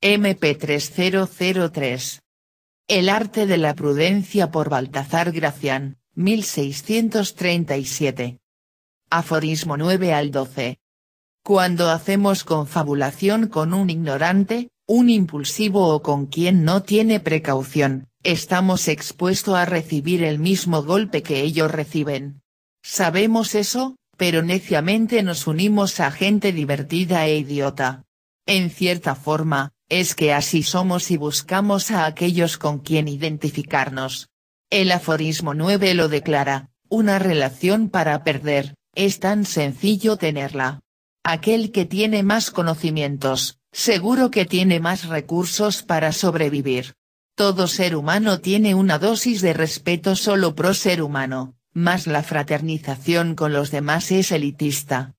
MP3003. El arte de la prudencia por Baltasar Gracián, 1637. Aforismo 9 al 12. Cuando hacemos confabulación con un ignorante, un impulsivo o con quien no tiene precaución, estamos expuestos a recibir el mismo golpe que ellos reciben. Sabemos eso, pero neciamente nos unimos a gente divertida e idiota. En cierta forma, es que así somos y buscamos a aquellos con quien identificarnos. El aforismo 9 lo declara, una relación para perder, es tan sencillo tenerla. Aquel que tiene más conocimientos, seguro que tiene más recursos para sobrevivir. Todo ser humano tiene una dosis de respeto solo pro ser humano, más la fraternización con los demás es elitista.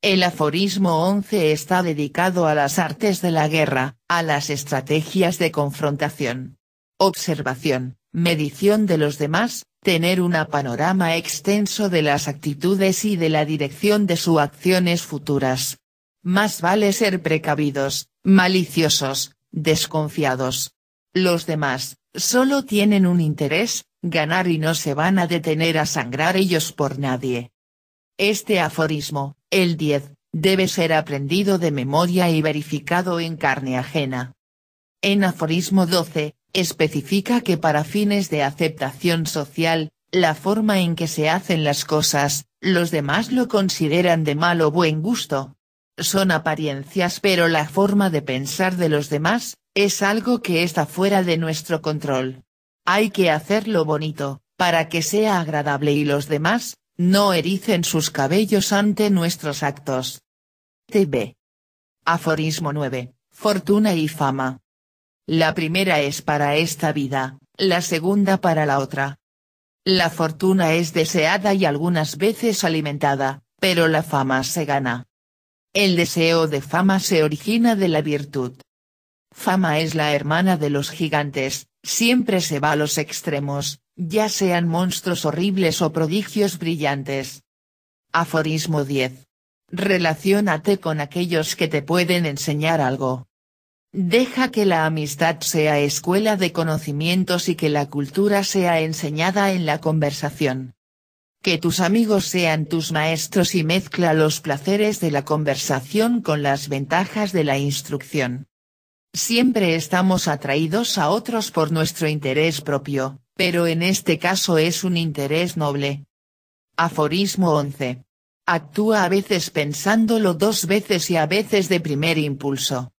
El aforismo 11 está dedicado a las artes de la guerra, a las estrategias de confrontación. Observación, medición de los demás, tener un panorama extenso de las actitudes y de la dirección de sus acciones futuras. Más vale ser precavidos, maliciosos, desconfiados. Los demás, solo tienen un interés, ganar y no se van a detener a sangrar ellos por nadie. Este aforismo, el 10, debe ser aprendido de memoria y verificado en carne ajena. En aforismo 12, especifica que para fines de aceptación social, la forma en que se hacen las cosas, los demás lo consideran de mal o buen gusto. Son apariencias pero la forma de pensar de los demás, es algo que está fuera de nuestro control. Hay que hacerlo bonito, para que sea agradable y los demás, no ericen sus cabellos ante nuestros actos. TV. Aforismo 9. Fortuna y fama. La primera es para esta vida, la segunda para la otra. La fortuna es deseada y algunas veces alimentada, pero la fama se gana. El deseo de fama se origina de la virtud. Fama es la hermana de los gigantes, siempre se va a los extremos, ya sean monstruos horribles o prodigios brillantes. Aforismo 10. Relaciónate con aquellos que te pueden enseñar algo. Deja que la amistad sea escuela de conocimientos y que la cultura sea enseñada en la conversación. Que tus amigos sean tus maestros y mezcla los placeres de la conversación con las ventajas de la instrucción. Siempre estamos atraídos a otros por nuestro interés propio, pero en este caso es un interés noble. Aforismo 11. Actúa a veces pensándolo dos veces y a veces de primer impulso.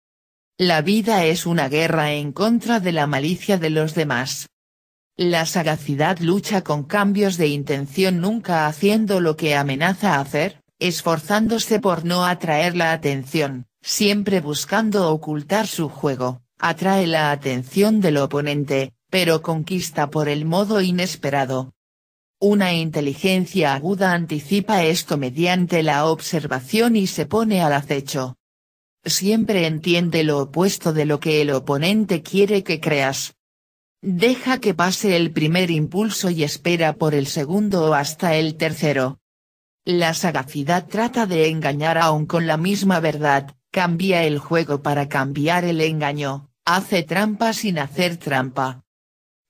La vida es una guerra en contra de la malicia de los demás. La sagacidad lucha con cambios de intención nunca haciendo lo que amenaza hacer, esforzándose por no atraer la atención, siempre buscando ocultar su juego, atrae la atención del oponente, pero conquista por el modo inesperado. Una inteligencia aguda anticipa esto mediante la observación y se pone al acecho. Siempre entiende lo opuesto de lo que el oponente quiere que creas. Deja que pase el primer impulso y espera por el segundo o hasta el tercero. La sagacidad trata de engañar aún con la misma verdad, cambia el juego para cambiar el engaño, hace trampa sin hacer trampa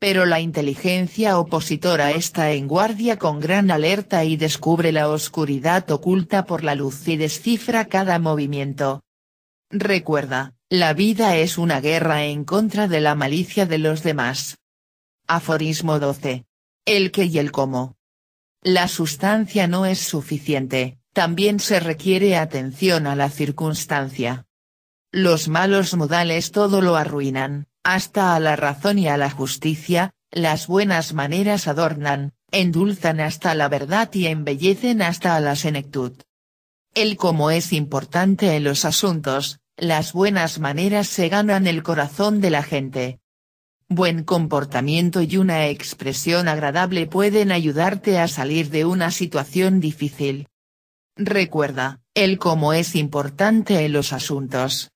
pero la inteligencia opositora está en guardia con gran alerta y descubre la oscuridad oculta por la luz y descifra cada movimiento. Recuerda, la vida es una guerra en contra de la malicia de los demás. Aforismo 12. El qué y el cómo. La sustancia no es suficiente, también se requiere atención a la circunstancia. Los malos modales todo lo arruinan, hasta a la razón y a la justicia, las buenas maneras adornan, endulzan hasta la verdad y embellecen hasta la senectud. El cómo es importante en los asuntos, las buenas maneras se ganan el corazón de la gente. Buen comportamiento y una expresión agradable pueden ayudarte a salir de una situación difícil. Recuerda, el cómo es importante en los asuntos,